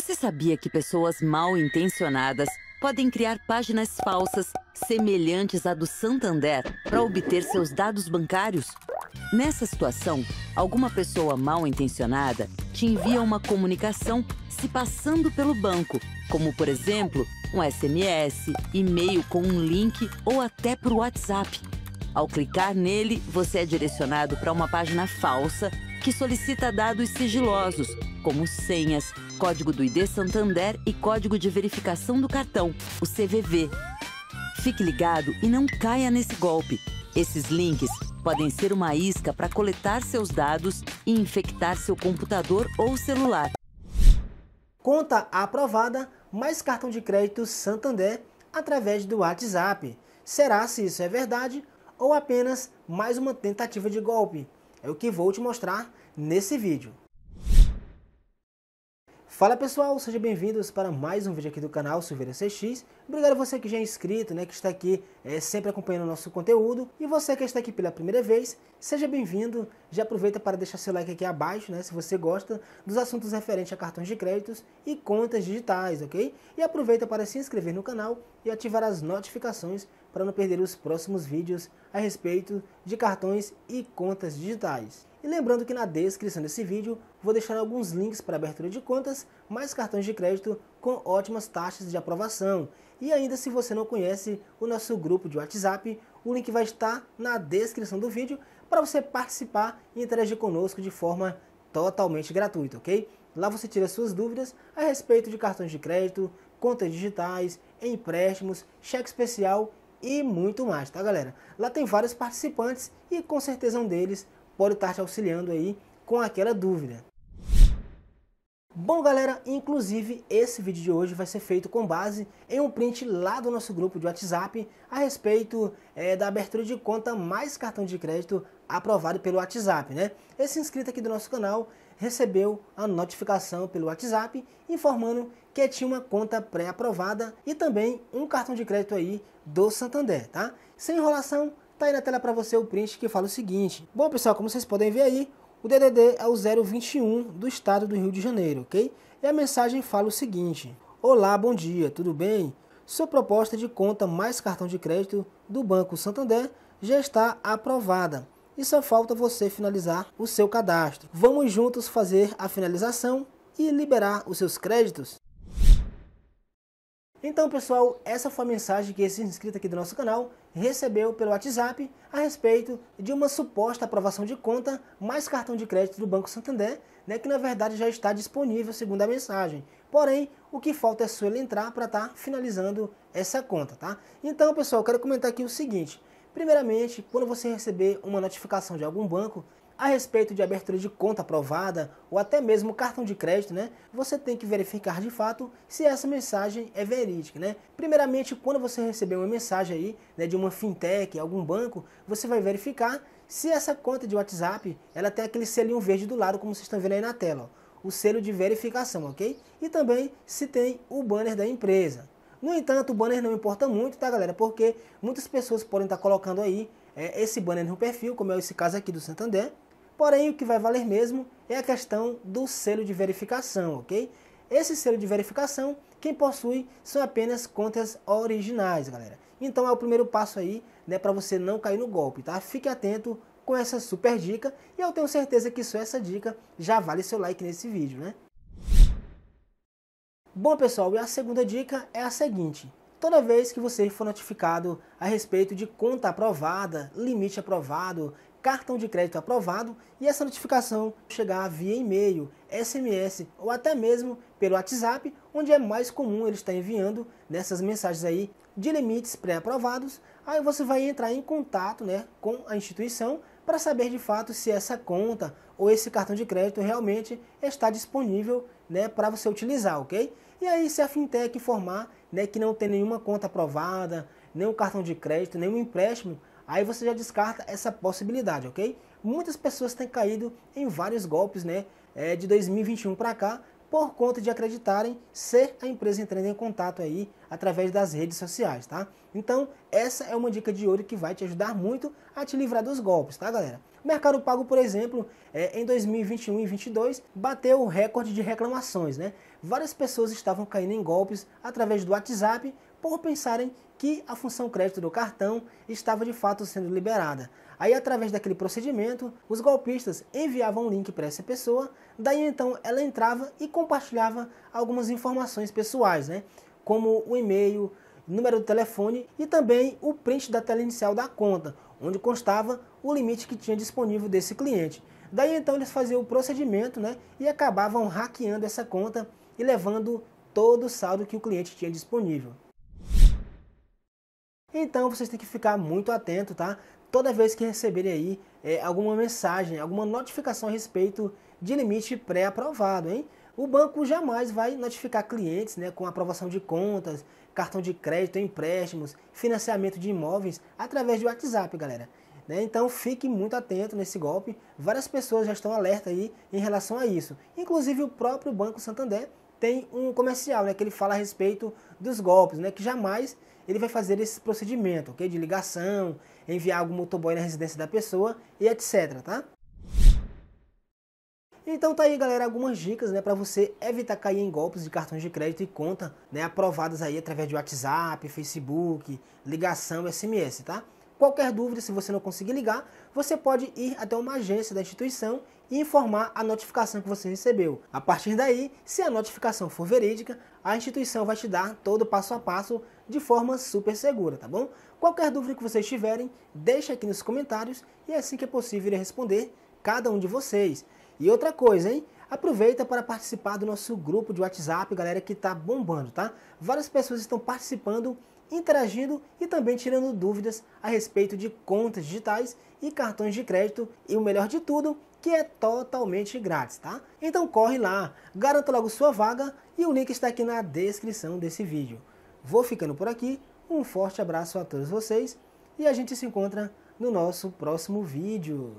Você sabia que pessoas mal intencionadas podem criar páginas falsas semelhantes à do Santander para obter seus dados bancários? Nessa situação, alguma pessoa mal intencionada te envia uma comunicação se passando pelo banco, como por exemplo, um SMS, e-mail com um link ou até por WhatsApp. Ao clicar nele, você é direcionado para uma página falsa que solicita dados sigilosos, como senhas, código do ID Santander e código de verificação do cartão, o CVV. Fique ligado e não caia nesse golpe. Esses links podem ser uma isca para coletar seus dados e infectar seu computador ou celular. Conta aprovada, mais cartão de crédito Santander através do WhatsApp. Será se isso é verdade ou apenas mais uma tentativa de golpe? É o que vou te mostrar nesse vídeo. Fala pessoal, sejam bem-vindos para mais um vídeo aqui do canal Silveira CX. Obrigado a você que já é inscrito, né, que está aqui é, sempre acompanhando o nosso conteúdo. E você que está aqui pela primeira vez, seja bem-vindo. Já aproveita para deixar seu like aqui abaixo, né, se você gosta dos assuntos referentes a cartões de créditos e contas digitais, ok? E aproveita para se inscrever no canal e ativar as notificações para não perder os próximos vídeos a respeito de cartões e contas digitais. E lembrando que na descrição desse vídeo vou deixar alguns links para abertura de contas, mais cartões de crédito com ótimas taxas de aprovação. E ainda se você não conhece o nosso grupo de WhatsApp, o link vai estar na descrição do vídeo para você participar e interagir conosco de forma totalmente gratuita, ok? Lá você tira suas dúvidas a respeito de cartões de crédito, contas digitais, empréstimos, cheque especial e muito mais, tá galera? Lá tem vários participantes e com certeza um deles pode estar te auxiliando aí com aquela dúvida. Bom galera, inclusive esse vídeo de hoje vai ser feito com base em um print lá do nosso grupo de WhatsApp a respeito é, da abertura de conta mais cartão de crédito aprovado pelo WhatsApp, né? Esse inscrito aqui do nosso canal recebeu a notificação pelo WhatsApp informando que tinha uma conta pré-aprovada e também um cartão de crédito aí do Santander, tá? Sem enrolação, tá aí na tela para você o print que fala o seguinte. Bom, pessoal, como vocês podem ver aí, o DDD é o 021 do estado do Rio de Janeiro, ok? E a mensagem fala o seguinte: Olá, bom dia, tudo bem? Sua proposta de conta mais cartão de crédito do Banco Santander já está aprovada e só falta você finalizar o seu cadastro. Vamos juntos fazer a finalização e liberar os seus créditos. Então pessoal, essa foi a mensagem que esse inscrito aqui do nosso canal recebeu pelo WhatsApp a respeito de uma suposta aprovação de conta mais cartão de crédito do Banco Santander, né, que na verdade já está disponível segundo a mensagem. Porém, o que falta é só ele entrar para estar tá finalizando essa conta, tá? Então pessoal, quero comentar aqui o seguinte, Primeiramente, quando você receber uma notificação de algum banco a respeito de abertura de conta aprovada ou até mesmo cartão de crédito, né? Você tem que verificar de fato se essa mensagem é verídica, né? Primeiramente, quando você receber uma mensagem aí, né, de uma fintech, algum banco, você vai verificar se essa conta de WhatsApp, ela tem aquele selinho verde do lado, como vocês estão vendo aí na tela, ó, o selo de verificação, OK? E também se tem o banner da empresa. No entanto, o banner não importa muito, tá galera? Porque muitas pessoas podem estar tá colocando aí é, esse banner no perfil, como é esse caso aqui do Santander. Porém, o que vai valer mesmo é a questão do selo de verificação, ok? Esse selo de verificação, quem possui são apenas contas originais, galera. Então é o primeiro passo aí, né, para você não cair no golpe, tá? Fique atento com essa super dica e eu tenho certeza que só essa dica já vale seu like nesse vídeo, né? Bom, pessoal, e a segunda dica é a seguinte: toda vez que você for notificado a respeito de conta aprovada, limite aprovado, cartão de crédito aprovado e essa notificação chegar via e-mail, SMS ou até mesmo pelo WhatsApp, onde é mais comum ele estar enviando nessas mensagens aí de limites pré-aprovados, aí você vai entrar em contato né, com a instituição para saber de fato se essa conta ou esse cartão de crédito realmente está disponível né, para você utilizar, ok? E aí, se a fintech informar né, que não tem nenhuma conta aprovada, nenhum cartão de crédito, nenhum empréstimo, aí você já descarta essa possibilidade, ok? Muitas pessoas têm caído em vários golpes, né? É, de 2021 para cá, por conta de acreditarem ser a empresa entrando em contato aí através das redes sociais, tá? Então, essa é uma dica de ouro que vai te ajudar muito a te livrar dos golpes, tá, galera? O Mercado Pago, por exemplo, é, em 2021 e 2022 bateu o recorde de reclamações, né? Várias pessoas estavam caindo em golpes através do WhatsApp por pensarem que a função crédito do cartão estava de fato sendo liberada. Aí, através daquele procedimento, os golpistas enviavam um link para essa pessoa, daí então ela entrava e compartilhava algumas informações pessoais, né? como o e-mail, número do telefone e também o print da tela inicial da conta, onde constava o limite que tinha disponível desse cliente. Daí então eles faziam o procedimento né, e acabavam hackeando essa conta e levando todo o saldo que o cliente tinha disponível. Então vocês têm que ficar muito atento, tá? Toda vez que receberem aí é, alguma mensagem, alguma notificação a respeito de limite pré-aprovado, hein? O banco jamais vai notificar clientes né, com aprovação de contas, cartão de crédito, empréstimos, financiamento de imóveis através de WhatsApp, galera. Né? Então fique muito atento nesse golpe. Várias pessoas já estão alerta aí em relação a isso. Inclusive o próprio Banco Santander tem um comercial né, que ele fala a respeito dos golpes, né, que jamais ele vai fazer esse procedimento, ok? De ligação, enviar algum motoboy na residência da pessoa e etc, tá? Então tá aí, galera, algumas dicas, né, para você evitar cair em golpes de cartões de crédito e conta, né, aprovadas aí através de WhatsApp, Facebook, ligação, SMS, tá? Qualquer dúvida, se você não conseguir ligar, você pode ir até uma agência da instituição e informar a notificação que você recebeu. A partir daí, se a notificação for verídica, a instituição vai te dar todo o passo a passo de forma super segura, tá bom? Qualquer dúvida que vocês tiverem, deixa aqui nos comentários e é assim que é possível responder cada um de vocês. E outra coisa, hein? Aproveita para participar do nosso grupo de WhatsApp, galera, que tá bombando, tá? Várias pessoas estão participando interagindo e também tirando dúvidas a respeito de contas digitais e cartões de crédito e o melhor de tudo, que é totalmente grátis, tá? Então corre lá, garanta logo sua vaga e o link está aqui na descrição desse vídeo. Vou ficando por aqui, um forte abraço a todos vocês e a gente se encontra no nosso próximo vídeo.